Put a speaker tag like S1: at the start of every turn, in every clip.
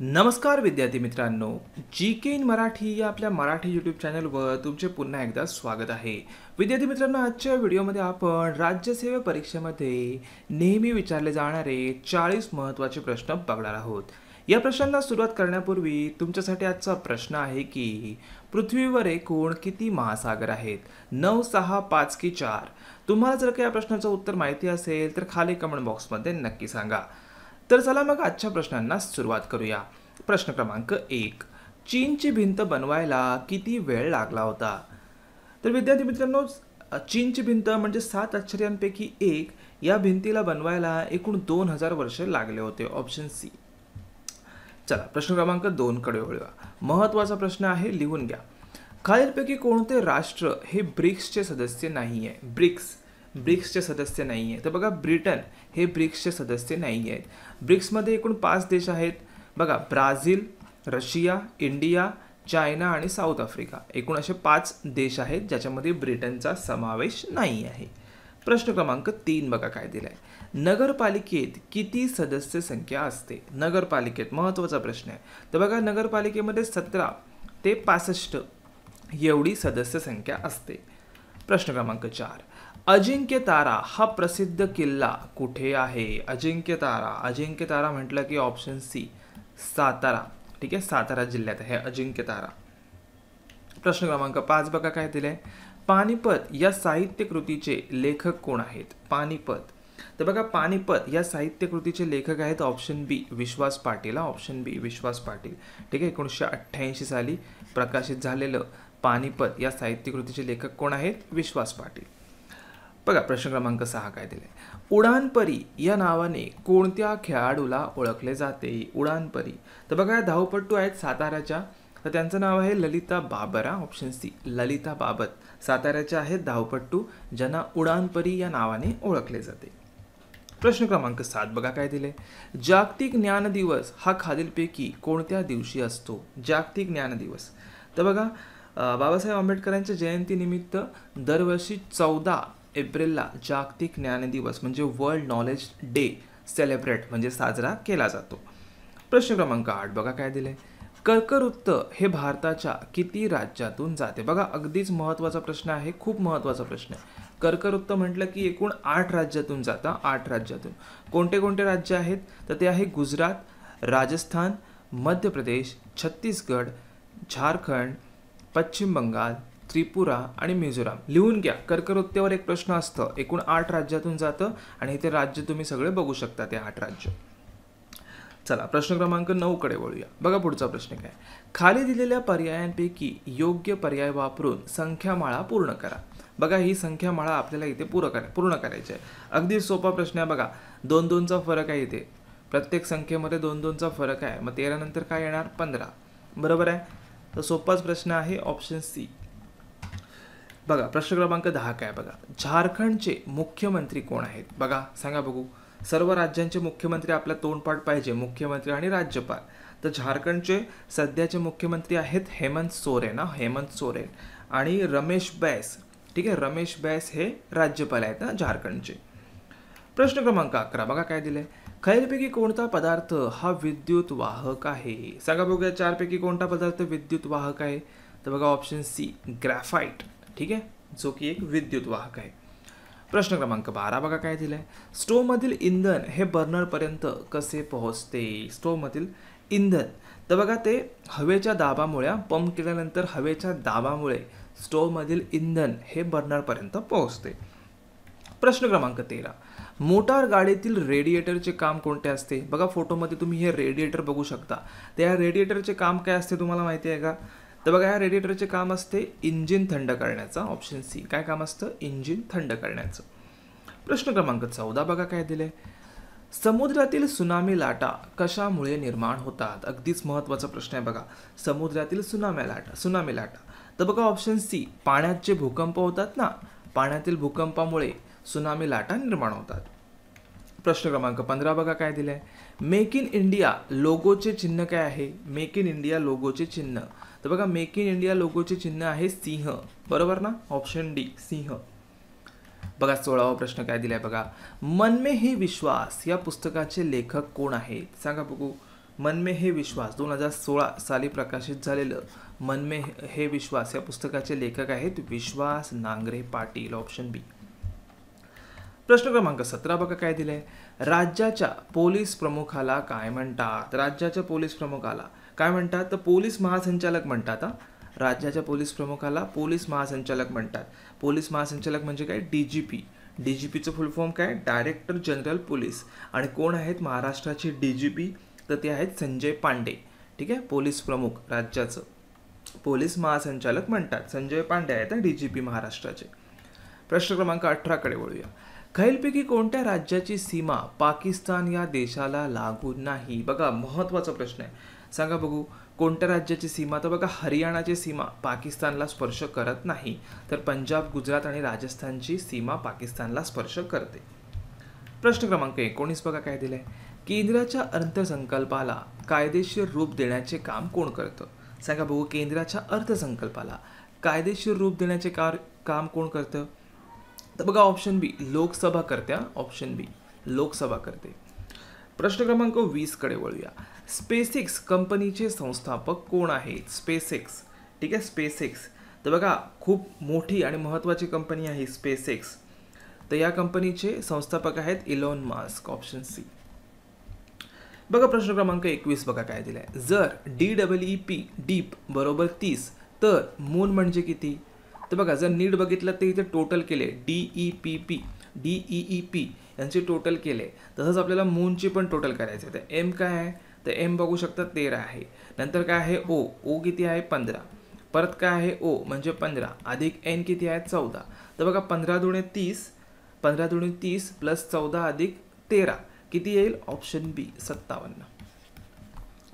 S1: नमस्कार विद्यार्थी मित्रांनो जी के इन मराठी या आपल्या मराठी यूट्यूब चॅनलवर तुमचे पुन्हा एकदा स्वागत आहे विद्यार्थी मित्रांनो आजच्या व्हिडिओमध्ये आपण राज्यसेवा परीक्षेमध्ये नेहमी विचारले जाणारे चाळीस महत्त्वाचे प्रश्न बघणार आहोत या प्रश्नांना सुरुवात करण्यापूर्वी तुमच्यासाठी आजचा प्रश्न आहे की पृथ्वीवर एकूण किती महासागर आहेत नऊ सहा पाच की चार तुम्हाला जर का या प्रश्नाचं उत्तर माहिती असेल तर खाली कमेंट बॉक्समध्ये नक्की सांगा तर चला मग आजच्या प्रश्नांना सुरुवात करूया प्रश्न क्रमांक एक चीनची भिंत बनवायला किती वेळ लागला होता तर विद्यार्थी मित्रांनो चीनची भिंत म्हणजे सात आश्चर्यांपैकी एक या भिंतीला बनवायला एकूण दोन हजार वर्ष लागले होते ऑप्शन सी चला प्रश्न क्रमांक कडे वळूया महत्त्वाचा प्रश्न आहे लिहून घ्या खालीलपैकी कोणते राष्ट्र हे ब्रिक्सचे सदस्य नाही आहे ब्रिक्स ब्रिक्सचे सदस्य नाही आहे तर बघा ब्रिटन हे ब्रिक्सचे सदस्य नाही आहेत ब्रिक्समध्ये एकूण पाच देश आहेत बघा ब्राझील रशिया इंडिया चायना आणि साऊथ आफ्रिका एकूण असे पाच देश आहेत ज्याच्यामध्ये ब्रिटनचा समावेश नाही आहे प्रश्न क्रमांक तीन बघा काय दिला आहे नगरपालिकेत किती सदस्य संख्या असते नगरपालिकेत महत्त्वाचा प्रश्न आहे तर बघा नगरपालिकेमध्ये सतरा ते पासष्ट एवढी सदस्य संख्या असते प्रश्न क्रमांक चार अजिंक्य तारा हा प्रसिद्ध किल्ला कुठे आहे अजिंक्यतारा तारा अजिंक्य तारा म्हटलं की ऑप्शन सी सातारा ठीक आहे सातारा जिल्ह्यात आहे अजिंक्य तारा प्रश्न क्रमांक पाच बघा काय दिलं आहे पानिपत या साहित्य कृतीचे लेखक कोण आहेत पानिपत तर बघा पानिपत या साहित्य कृतीचे लेखक आहेत option B Vishwas Patil option B Vishwas Patil ठीक आहे एकोणीसशे अठ्ठ्याऐंशी साली प्रकाशित झालेलं पानिपत या साहित्य कृतीचे लेखक कोण आहेत विश्वास पाटील बघा प्रश्न क्रमांक सहा काय दिले उडानपरी या नावाने कोणत्या खेळाडूला ओळखले जाते उडानपरी तर बघा धावपट्टू आहेत साताऱ्याच्या तर त्यांचं नाव आहे ललिता बाबरा ऑप्शन सी ललिता बाबत साताऱ्याच्या आहेत धावपट्टू ज्यांना उडानपरी या नावाने ओळखले जाते प्रश्न क्रमांक सात बघा काय दिले जागतिक ज्ञान दिवस हा खालीलपैकी कोणत्या दिवशी असतो जागतिक ज्ञान दिवस तर बघा बाबासाहेब आंबेडकरांच्या जयंतीनिमित्त दरवर्षी चौदा एप्रिलला जागतिक ज्ञान दिवस म्हणजे वर्ल्ड नॉलेज डे सेलिब्रेट म्हणजे साजरा केला जातो प्रश्न क्रमांक आठ बघा काय दिले कर्कवृत्त हे भारताच्या किती राज्यातून जाते बघा अगदीच महत्त्वाचा प्रश्न आहे खूप महत्त्वाचा प्रश्न आहे कर्कवृत्त म्हटलं की एकूण आठ राज्यातून जाता आठ राज्यातून कोणते कोणते राज्य आहेत तर ते आहे गुजरात राजस्थान मध्य प्रदेश छत्तीसगड झारखंड पश्चिम बंगाल त्रिपुरा आणि मिझोराम लिहून घ्या कर्करोत्यावर एक प्रश्न असतं एकूण आठ राज्यातून जातं आणि इथे राज्य तुम्ही सगळे बघू शकता ते आठ राज्य चला प्रश्न क्रमांक नऊ कडे वळूया बघा पुढचा प्रश्न काय खाली दिलेल्या पर्यायांपैकी योग्य पर्याय वापरून संख्यामाळा पूर्ण करा बघा ही संख्यामाळा आपल्याला इथे पूर्ण करा पूर्ण करायची आहे अगदी सोपा प्रश्न आहे बघा दोन दोनचा फरक आहे इथे प्रत्येक संख्येमध्ये दोन दोनचा फरक आहे मग तेरा नंतर काय येणार पंधरा बरोबर आहे तर सोपाच प्रश्न आहे ऑप्शन सी बघा प्रश्न क्रमांक दहा काय बघा झारखंडचे मुख्यमंत्री कोण आहेत बघा सांगा बघू सर्व राज्यांचे मुख्यमंत्री आपला तोंडपाठ पाहिजे मुख्यमंत्री आणि राज्यपाल तर झारखंडचे सध्याचे मुख्यमंत्री आहेत हेमंत सोरेन हेमंत सोरेन आणि रमेश बैस ठीक आहे रमेश बैस हे राज्यपाल आहेत ना झारखंडचे प्रश्न क्रमांक अकरा बघा काय दिलं आहे खैरपैकी कोणता पदार्थ हा विद्युत वाहक आहे सांगा बघूया चारपैकी कोणता पदार्थ विद्युत वाहक आहे तर बघा ऑप्शन सी ग्रॅफाईट ठीक आहे जो की एक विद्युत वाहक आहे प्रश्न क्रमांक बारा बघा काय दिलं आहे स्टोवमधील इंधन हे बर्नरपर्यंत कसे पोहोचते स्टोवमधील इंधन तर बघा ते हवेच्या दाबामुळे पंप केल्यानंतर हवेच्या दाबामुळे स्टोवमधील इंधन हे बर्नरपर्यंत पोहोचते प्रश्न क्रमांक तेरा मोटार गाडीतील रेडिएटरचे काम कोणते असते बघा फोटोमध्ये तुम्ही हे रेडिएटर बघू शकता तर या रेडिएटरचे काम काय असते तुम्हाला माहिती आहे का तर बघा या रेडिएटरचे काम असते इंजिन थंड करण्याचं ऑप्शन सी काय काम असतं इंजिन थंड करण्याचं प्रश्न क्रमांक चौदा बघा काय दिले समुद्रातील सुनामी लाटा कशामुळे निर्माण होतात अगदीच महत्त्वाचा प्रश्न आहे बघा समुद्रातील सुनामी लाटा सुनामी लाटा तर बघा ऑप्शन सी पाण्यात जे भूकंप होतात ना पाण्यातील भूकंपामुळे सुनामी लाटा निर्माण होतात प्रश्न क्रमांक पंधरा बघा काय दिलं आहे मेक इन इंडिया लोगोचे चिन्ह काय आहे मेक इन इंडिया लोगोचे चिन्ह तर बघा मेक इन इंडिया लोगोचे चिन्ह आहे सिंह बरोबर ना ऑप्शन डी सिंह बघा सोळावा प्रश्न काय दिलाय बघा मन मे हे विश्वास या पुस्तकाचे लेखक कोण आहेत सांगा बघू मन मे हे विश्वास दोन हजार सोळा साली प्रकाशित झालेलं मन मे हे विश्वास या पुस्तकाचे लेखक आहेत विश्वास नांगरे पाटील ऑप्शन बी प्रश्न क्रमांक सतरा बघा काय दिले राज्याच्या पोलीस प्रमुखाला काय म्हणतात राज्याच्या पोलीस प्रमुखाला काय म्हणतात तर पोलीस महासंचालक म्हणतात राज्याच्या पोलीस प्रमुखाला पोलीस महासंचालक म्हणतात पोलीस महासंचालक म्हणजे काय D G P D G पीचं फुल फॉर्म काय डायरेक्टर जनरल पोलीस आणि कोण आहेत महाराष्ट्राचे डी जी पी तर ते आहेत संजय पांडे ठीक आहे पोलीस प्रमुख राज्याचं पोलीस महासंचालक म्हणतात संजय पांडे आहेत डी जी पी महाराष्ट्राचे प्रश्न क्रमांक अठराकडे वळूया खैलपैकी कोणत्या राज्याची सीमा पाकिस्तान या देशाला लागून नाही बघा महत्त्वाचा प्रश्न आहे सांगा बघू कोणत्या राज्याची सीमा तर बघा हरियाणाची सीमा पाकिस्तानला स्पर्श करत नाही तर पंजाब गुजरात आणि राजस्थानची सीमा पाकिस्तानला स्पर्श करते प्रश्न क्रमांक एकोणीस बघा काय दिलं आहे केंद्राच्या अर्थसंकल्पाला कायदेशीर रूप देण्याचे काम कोण करतं सांगा बघू केंद्राच्या अर्थसंकल्पाला कायदेशीर रूप देण्याचे कार काम कोण करतं तर बघा ऑप्शन बी लोकसभा करत्या ऑप्शन बी लोकसभा करते प्रश्न क्रमांक वीसकडे वळूया स्पेसिक्स कंपनीचे संस्थापक कोण आहेत स्पेसिक्स ठीक आहे स्पेसिक्स तर बघा खूप मोठी आणि महत्त्वाची कंपनी आहे स्पेसिक्स तर या कंपनीचे संस्थापक आहेत इलॉन मास्क ऑप्शन सी बघा प्रश्न क्रमांक एकवीस बघा काय दिलं आहे जर डी डब्ल्यू ई पी डीप बरोबर तीस तर मून म्हणजे किती तर बघा जर नीट बघितलं तर इथे टोटल केले D E P P D E E P यांचे टोटल केले तसंच आपल्याला मूनची पण टोटल आहे तर एम काय आहे तर एम बघू शकता तेरा आहे नंतर काय आहे ओ ओ किती आहे पंधरा परत काय आहे ओ म्हणजे पंधरा अधिक एन किती आहे चौदा तर बघा पंधरा दुणे तीस पंधरा दुणे तीस प्लस चौदा अधिक तेरा किती येईल ऑप्शन बी सत्तावन्न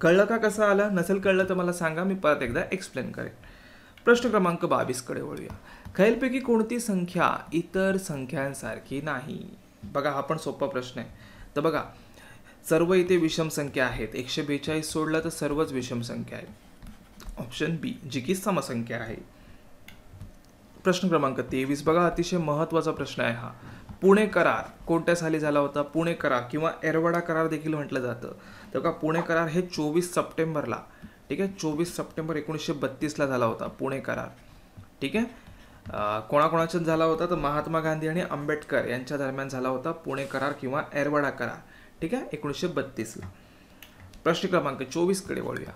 S1: कळलं का कसं आलं नसेल कळलं तर मला सांगा मी परत एकदा एक्सप्लेन करेन प्रश्न क्रमांक बावीस कडे वळूया खैलपैकी कोणती संख्या इतर संख्यांसारखी नाही बघा हा पण सोपा प्रश्न आहे तर बघा सर्व इथे विषम संख्या आहेत एकशे बेचाळीस सोडला तर सर्वच विषम संख्या आहे ऑप्शन बी जी की समसंख्या आहे प्रश्न क्रमांक तेवीस बघा अतिशय महत्वाचा प्रश्न आहे हा पुणे करार कोणत्या साली झाला होता पुणे करार किंवा एरवडा करार देखील म्हटलं जातं तर का पुणे करार हे चोवीस सप्टेंबरला ठीक आहे चोवीस सप्टेंबर एकोणीसशे बत्तीसला झाला होता पुणे करार ठीक आहे कोणाकोणाच्या झाला होता तर महात्मा गांधी आणि आंबेडकर यांच्या दरम्यान झाला होता पुणे करार किंवा एरवाडा करार ठीक आहे एकोणीसशे बत्तीसला प्रश्न क्रमांक चोवीसकडे वळूया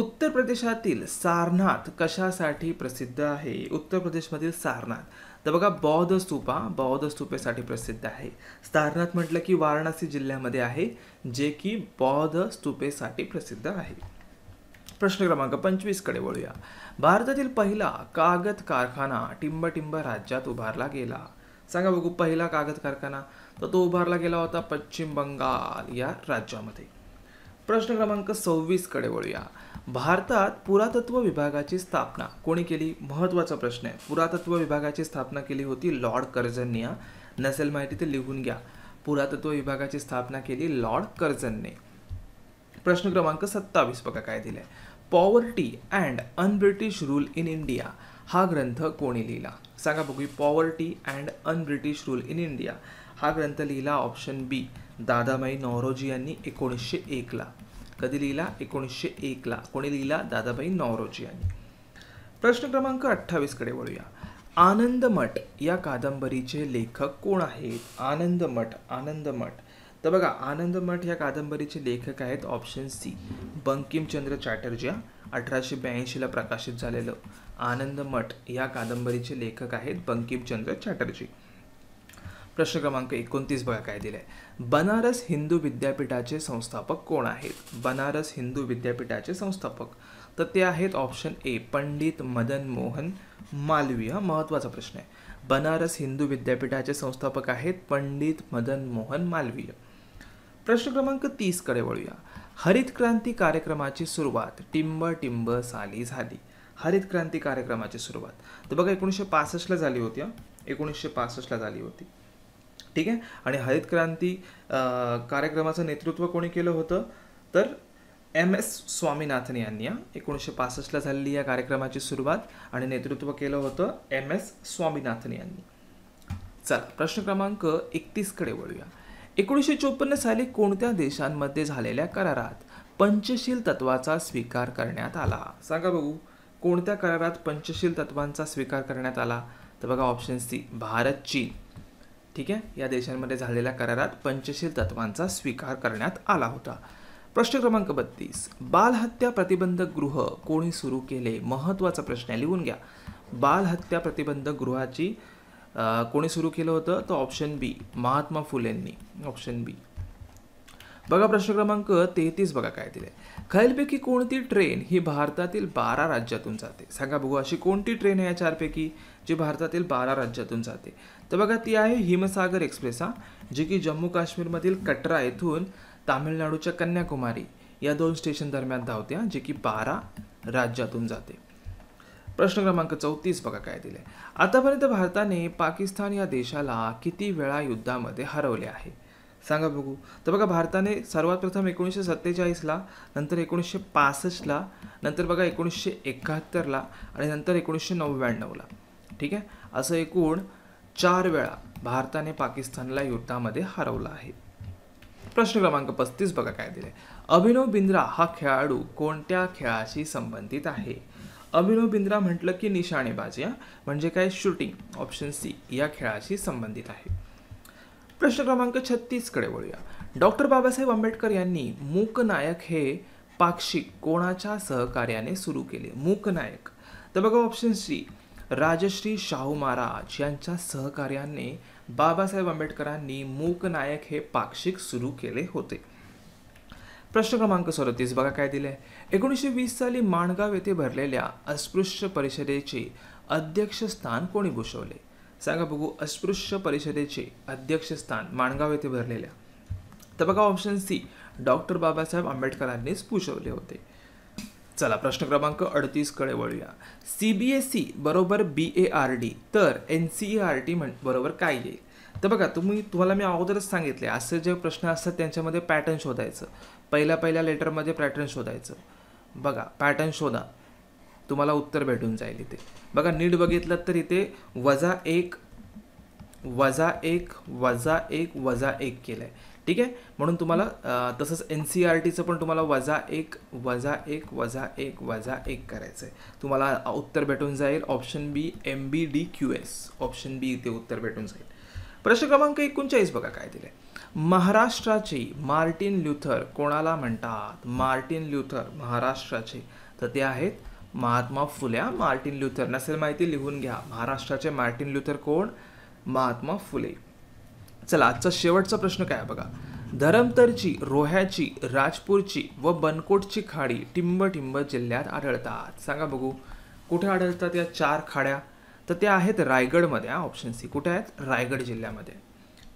S1: उत्तर प्रदेशातील सारनाथ कशासाठी प्रसिद्ध आहे उत्तर प्रदेशमधील सारनाथ तर बघा बौद्ध स्तूपा बौद्ध स्तूपेसाठी प्रसिद्ध आहे सारनाथ म्हटलं की वाराणसी जिल्ह्यामध्ये आहे जे की बौद्ध स्तूपेसाठी प्रसिद्ध आहे प्रश्न क्रमांक पंचवीस कडे वळूया भारतातील पहिला कागद कारखाना टिंबटिंब राज्यात उभारला गेला सांगा बघू पहिला कागद कारखाना तर तो उभारला गेला होता पश्चिम बंगाल या राज्यामध्ये प्रश्न क्रमांक सव्वीस कडे वळूया भारतात पुरातत्व विभागाची स्थापना कोणी केली महत्वाचा प्रश्न आहे पुरातत्व विभागाची स्थापना केली होती लॉर्ड कर्जनने नसेल माहिती ते लिहून घ्या पुरातत्व विभागाची स्थापना केली लॉर्ड कर्जनने प्रश्न क्रमांक सत्तावीस बघा काय दिलंय poverty and unbritish rule in India हा ग्रंथ कोणी लिहिला सांगा बघू poverty and unbritish rule in India हा ग्रंथ लिहिला ऑप्शन बी दादाबाई नौरोजी यांनी एकोणीसशे एकला कधी लिहिला एकोणीसशे एकला कोणी लिहिला दादाबाई नौरोजी यांनी प्रश्न क्रमांक अठ्ठावीसकडे वळूया आनंदमठ या कादंबरीचे लेखक कोण आहेत आनंदमठ आनंदमठ तर बघा आनंद मठ या कादंबरीचे लेखक आहेत ऑप्शन सी बंकिमचंद्र चॅटर्जी अठराशे ब्याऐंशीला प्रकाशित झालेलं आनंद मठ या कादंबरीचे लेखक आहेत बंकिमचंद्र चॅटर्जी प्रश्न क्रमांक एकोणतीस बघा काय दिलाय बनारस हिंदू विद्यापीठाचे संस्थापक कोण आहेत बनारस हिंदू विद्यापीठाचे संस्थापक तर ते आहेत ऑप्शन ए पंडित मदन मोहन मालवीय हा महत्त्वाचा प्रश्न आहे बनारस हिंदू विद्यापीठाचे संस्थापक आहेत पंडित मदन मोहन मालवीय प्रश्न क्रमांक तीसकडे वळूया हरित क्रांती कार्यक्रमाची सुरुवात टिंब टिंब साली झाली हरित क्रांती कार्यक्रमाची सुरुवात तर बघा एकोणीसशे पासष्टला झाली होती एकोणीसशे पासष्टला झाली होती ठीक आहे आणि हरित क्रांती कार्यक्रमाचं नेतृत्व कोणी केलं होतं तर एम एस स्वामीनाथन यांनी या एकोणीसशे पासष्टला झालेली या कार्यक्रमाची सुरुवात आणि नेतृत्व केलं होतं एम एस स्वामीनाथन यांनी चला प्रश्न क्रमांक एकतीसकडे वळूया एकोणीसशे चोपन्न साली कोणत्या देशांमध्ये झालेल्या करारात पंचशील तत्वाचा स्वीकार करण्यात आला सांगा बघू कोणत्या करारात पंचशील तत्वांचा स्वीकार करण्यात आला तर बघा ऑप्शन सी भारत चीन ठीक आहे या देशांमध्ये झालेल्या करारात पंचशील तत्वांचा स्वीकार करण्यात आला होता प्रश्न क्रमांक बत्तीस बालहत्या प्रतिबंध गृह कोणी सुरू केले महत्त्वाचा प्रश्न लिहून घ्या बालहत्या प्रतिबंध गृहाची कोणी सुरू केलं होतं तर ऑप्शन बी महात्मा फुलेंनी ऑप्शन बी बघा प्रश्न क्रमांक तेहतीस बघा काय दिले खालीलपैकी कोणती ट्रेन ही भारतातील बारा राज्यातून जाते सांगा बघू अशी कोणती ट्रेन आहे या चारपैकी जी भारतातील बारा राज्यातून जाते तर बघा ती आहे हिमसागर एक्सप्रेस हा जी की जम्मू काश्मीरमधील कटरा येथून तामिळनाडूच्या कन्याकुमारी या दोन स्टेशन दरम्यान धावते जी की बारा राज्यातून जाते प्रश्न क्रमांक चौतीस बघा काय दिले आतापर्यंत भारताने पाकिस्तान या देशाला किती वेळा युद्धामध्ये हरवले आहे सांगा बघू तर बघा भारताने सर्वात प्रथम एकोणीसशे सत्तेचाळीसला नंतर एकोणीसशे पासष्टला नंतर बघा एकोणीसशे एकाहत्तरला आणि नंतर एकोणीसशे नव्याण्णवला ठीक आहे असं एकूण चार वेळा भारताने पाकिस्तानला युद्धामध्ये हरवलं आहे प्रश्न क्रमांक पस्तीस बघा काय दिले अभिनव बिंद्रा हा खेळाडू कोणत्या खेळाशी संबंधित आहे अभिनव बिंद्रा म्हटलं की निशाणेबाजी म्हणजे काय शूटिंग ऑप्शन सी या खेळाशी संबंधित आहे प्रश्न क्रमांक कडे वळूया डॉक्टर बाबासाहेब आंबेडकर यांनी मूकनायक हे पाक्षिक कोणाच्या सहकार्याने सुरू केले मूकनायक तर बघा ऑप्शन सी राजश्री शाहू महाराज यांच्या सहकार्याने बाबासाहेब आंबेडकरांनी मूकनायक हे पाक्षिक सुरू केले होते प्रश्न क्रमांक सदतीस बघा काय दिले एकोणीसशे वीस साली माणगाव येथे भरलेल्या अस्पृश्य परिषदेचे अध्यक्षस्थान कोणी भूषवले सांगा बघू अस्पृश्य परिषदेचे अध्यक्षस्थान माणगाव येथे भरलेल्या तर बघा ऑप्शन सी डॉक्टर बाबासाहेब आंबेडकरांनीच भूषवले होते चला प्रश्न क्रमांक अडतीस कडे वळूया सी बी एस ई बरोबर बी ए आर डी तर N C E R T म्हण बरोबर काय येईल तर बघा तुम्ही तुम्हाला मी अगोदरच सांगितले असे जे प्रश्न असतात त्यांच्यामध्ये पॅटर्न शोधायचं पहिल्या पहिल्या लेटरमध्ये पॅटर्न शोधायचं बघा पॅटर्न शोधा तुम्हाला उत्तर भेटून जाईल इथे बघा नीट बघितलं तर इथे वजा एक वजा एक वजा एक वजा एक केलं आहे ठीक आहे म्हणून तुम्हाला तसंच एन सी आर टीचं पण तुम्हाला वजा एक वजा एक वजा एक वजा एक करायचं आहे तुम्हाला उत्तर भेटून जाईल option B M B D Q S option B इथे उत्तर भेटून जाईल प्रश्न क्रमांक एकोणचाळीस बघा काय दिलं आहे महाराष्ट्राचे मार्टिन ल्युथर कोणाला म्हणतात मार्टिन ल्युथर महाराष्ट्राचे तर ते आहेत महात्मा फुल्या मार्टिन ल्युथर नसेल माहिती लिहून घ्या महाराष्ट्राचे मार्टिन ल्युथर कोण महात्मा फुले चला आजचा शेवटचा प्रश्न काय बघा धरमतरची रोह्याची राजपूरची व बनकोटची खाडी टिंब टिंब जिल्ह्यात आढळतात सांगा बघू कुठे आढळतात या चार खाड्या तर त्या आहेत रायगडमध्ये ऑप्शन सी कुठे आहेत रायगड जिल्ह्यामध्ये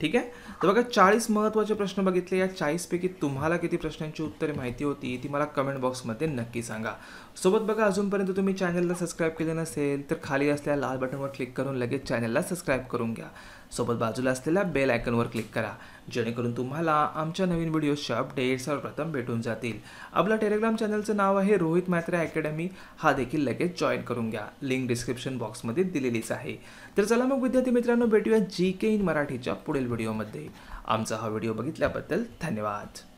S1: ठीक आहे तर बघा चाळीस महत्त्वाचे प्रश्न बघितले या पैकी तुम्हाला किती प्रश्नांची उत्तरे माहिती होती ती मला कमेंट बॉक्समध्ये नक्की सांगा सोबत बघा अजूनपर्यंत तुम्ही चॅनलला सबस्क्राईब केले नसेल तर खाली असलेल्या लाल बटनवर क्लिक करून लगेच चॅनलला सबस्क्राईब करून घ्या सोबत बाजूला असलेल्या बेल आयकनवर क्लिक करा जेणेकरून तुम्हाला आमच्या नवीन व्हिडिओजच्या अपडेट्स सर्वप्रथम भेटून जातील आपलं टेलिग्राम चॅनलचं नाव आहे रोहित मॅत्रे अकॅडमी हा देखील लगेच जॉईन करून घ्या लिंक डिस्क्रिप्शन बॉक्समध्ये दिलेलीच आहे तर चला मग विद्यार्थी मित्रांनो भेटूया जी के इन मराठीच्या पुढील व्हिडिओमध्ये आमचा हा व्हिडिओ बघितल्याबद्दल धन्यवाद